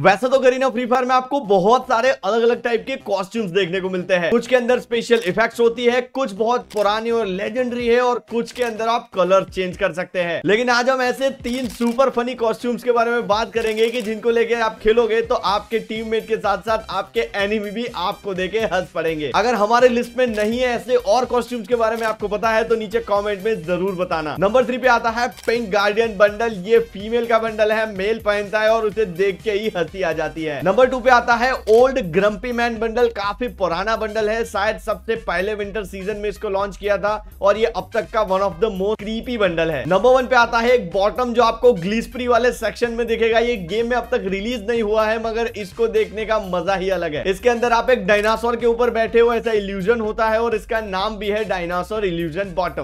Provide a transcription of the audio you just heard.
वैसे तो Garena free fire में आपको बहुत सारे अलग अलग टाइप के कॉस्ट्यूम्स देखने को मिलते हैं कुछ के अंदर स्पेशल इफेक्ट्स होती है कुछ बहुत पुरानी और लेजेंडरी है और कुछ के अंदर आप कलर चेंज कर सकते हैं लेकिन आज हम ऐसे तीन सुपर फनी कॉस्ट्यूम्स के बारे में बात करेंगे कि जिनको लेके आप खेलोगे तो आपके टीम के साथ साथ आपके एनिमी भी आपको देके हंस पड़ेंगे अगर हमारे लिस्ट में नहीं है ऐसे और कॉस्ट्यूम्स के बारे में आपको पता है तो नीचे कॉमेंट में जरूर बताना नंबर थ्री पे आता है पिंक गार्डियन बंडल ये फीमेल का बंडल है मेल पहनता है और उसे देख के ही सस्ती आ जाती है नंबर टू पे आता है ओल्ड ग्रम्पी मैन बंडल काफी पुराना बंडल है शायद सबसे पहले विंटर सीजन में इसको लॉन्च किया था और ये अब तक का one of the most creepy bundle है नंबर वन पे आता है एक बॉटम जो आपको ग्लिस्प्री वाले सेक्शन में दिखेगा ये गेम में अब तक रिलीज नहीं हुआ है मगर इसको देखने का मजा ही अलग है इसके अंदर आप एक डायनासोर के ऊपर बैठे हो ऐसा इल्यूजन होता है और इसका नाम भी है डायनासोर इल्यूजन बॉटम